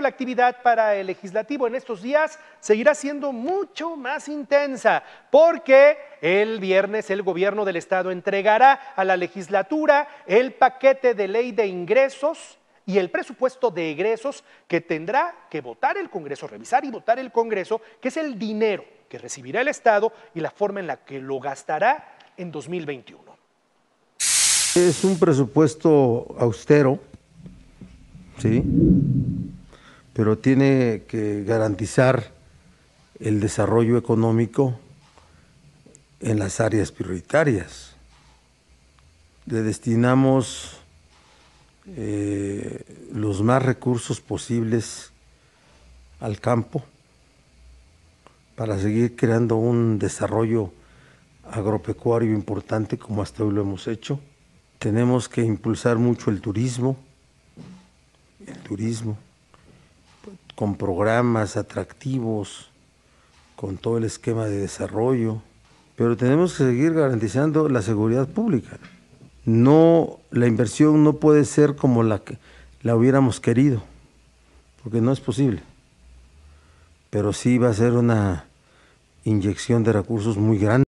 la actividad para el legislativo en estos días seguirá siendo mucho más intensa porque el viernes el gobierno del estado entregará a la legislatura el paquete de ley de ingresos y el presupuesto de egresos que tendrá que votar el Congreso, revisar y votar el Congreso, que es el dinero que recibirá el Estado y la forma en la que lo gastará en 2021. Es un presupuesto austero, ¿sí? pero tiene que garantizar el desarrollo económico en las áreas prioritarias. Le destinamos eh, los más recursos posibles al campo para seguir creando un desarrollo agropecuario importante como hasta hoy lo hemos hecho. Tenemos que impulsar mucho el turismo, el turismo con programas atractivos, con todo el esquema de desarrollo, pero tenemos que seguir garantizando la seguridad pública. No, la inversión no puede ser como la que la hubiéramos querido, porque no es posible. Pero sí va a ser una inyección de recursos muy grande.